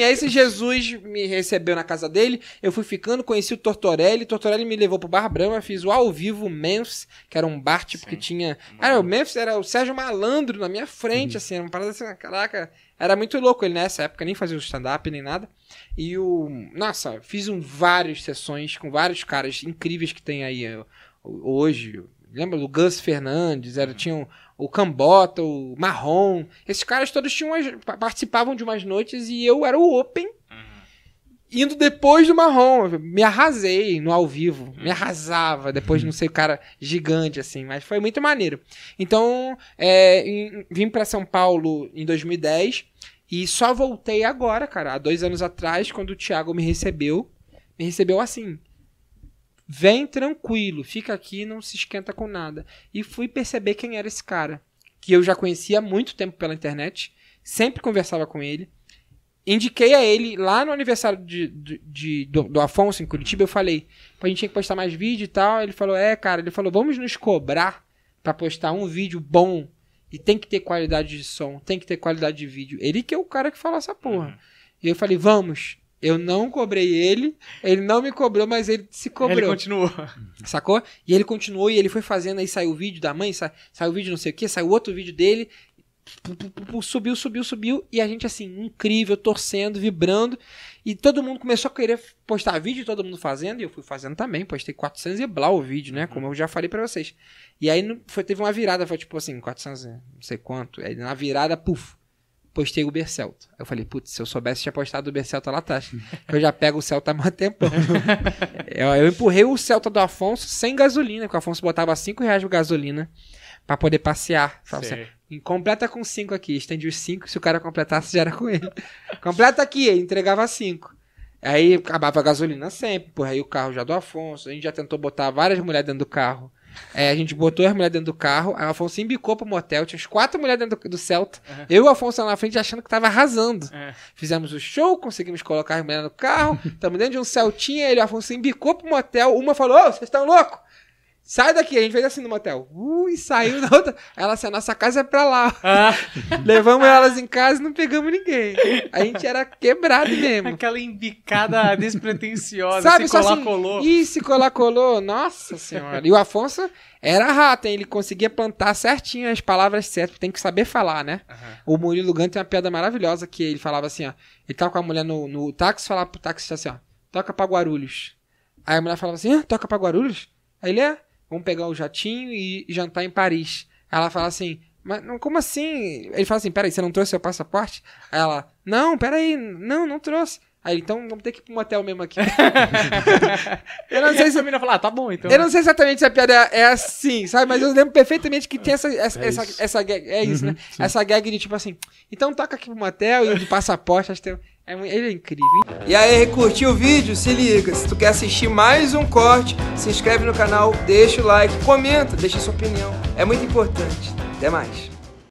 E aí, esse Jesus me recebeu na casa dele, eu fui ficando, conheci o Tortorelli, Tortorelli me levou pro Bar Brahma, fiz o ao vivo Memphis, que era um bar tipo Sim. que tinha. Cara, o Memphis era o Sérgio Malandro na minha frente, uhum. assim, era uma parada assim, caraca, era muito louco ele nessa época, nem fazia o stand-up nem nada. E o. Nossa, fiz um, várias sessões com vários caras incríveis que tem aí eh, hoje, Lembra do Gus Fernandes? Era, uhum. tinham o Cambota, o Marrom. Esses caras todos tinham participavam de umas noites e eu era o Open. Uhum. Indo depois do marrom, me arrasei no ao vivo, me uhum. arrasava depois de não sei o cara gigante assim, mas foi muito maneiro. Então, é, em, vim para São Paulo em 2010 e só voltei agora, cara, há dois anos atrás, quando o Thiago me recebeu, me recebeu assim, Vem tranquilo, fica aqui, não se esquenta com nada. E fui perceber quem era esse cara, que eu já conhecia há muito tempo pela internet, sempre conversava com ele. Indiquei a ele lá no aniversário de, de, de do, do, Afonso, em Curitiba, eu falei: a gente tinha que postar mais vídeo e tal. Ele falou: é, cara, ele falou: vamos nos cobrar para postar um vídeo bom. E tem que ter qualidade de som, tem que ter qualidade de vídeo. Ele que é o cara que fala essa porra. Uhum. E eu falei: vamos. Eu não cobrei ele, ele não me cobrou, mas ele se cobrou. Ele continuou. Sacou? E ele continuou e ele foi fazendo, aí saiu o vídeo da mãe, sa saiu o vídeo não sei o que, saiu outro vídeo dele, subiu, subiu, subiu, e a gente assim, incrível, torcendo, vibrando, e todo mundo começou a querer postar vídeo, todo mundo fazendo, e eu fui fazendo também, postei 400 e blá o vídeo, né, uhum. como eu já falei para vocês. E aí foi, teve uma virada, foi tipo assim, 400 não sei quanto, aí na virada, puf, postei o Uber Celta. Eu falei, putz, se eu soubesse, tinha postado o Uber lá atrás. eu já pego o Celta há mais tempão. eu, eu, empurrei o Celta do Afonso sem gasolina, porque o Afonso botava 5 reais de gasolina para poder passear. assim, completa com 5 aqui. Estendi os 5, se o cara completasse, já era com ele. completa aqui, ele entregava 5. Aí acabava a gasolina sempre, porra, aí o carro já do Afonso. A gente já tentou botar várias mulheres dentro do carro é, a gente botou as mulheres dentro do carro, aí o Afonso embicou pro motel, tinha as quatro mulheres dentro do, do Celta, uhum. eu e o Afonso lá na frente achando que tava arrasando. Uhum. Fizemos o show, conseguimos colocar as mulheres no carro, estamos dentro de um Celtinha, ele, o Afonso embicou pro motel, uma falou, ô, vocês estão loucos? Sai daqui, a gente fez assim no motel. Ui, saiu da outra. Ela assim, a nossa casa é pra lá. Ah. Levamos elas em casa e não pegamos ninguém. A gente era quebrado mesmo. Aquela embicada despretensiosa, Sabe, se colar-colou. Assim, E se colar-colou, nossa senhora. E o Afonso era rato, hein? Ele conseguia plantar certinho as palavras certas, tem que saber falar, né? Uhum. O Murilo Gant tem uma piada maravilhosa que ele falava assim, ó. Ele tava com a mulher no, no táxi, falava pro táxi assim, ó. Toca pra Guarulhos. Aí a mulher falava assim, toca pra Guarulhos? Aí ele é vamos pegar o jatinho e jantar em Paris. Ela fala assim, mas como assim? Ele fala assim, peraí, você não trouxe seu passaporte? ela, não, peraí, não, não trouxe. Aí, então vamos ter que ir pro motel mesmo aqui. eu não sei se a menina falar, ah, tá bom então. Eu né? não sei exatamente se a piada é, é, assim, sabe? Mas eu lembro perfeitamente que tem essa, essa, é essa, essa, gag. É isso, né? uhum, né? Sim. Essa gag de tipo assim, então toca aqui pro motel e de passaporte, acho que tem. É, ele é incrível. E aí, curtiu o vídeo? Se liga. Se tu quer assistir mais um corte, se inscreve no canal, deixa o like, comenta, deixa sua opinião. É muito importante. Até mais.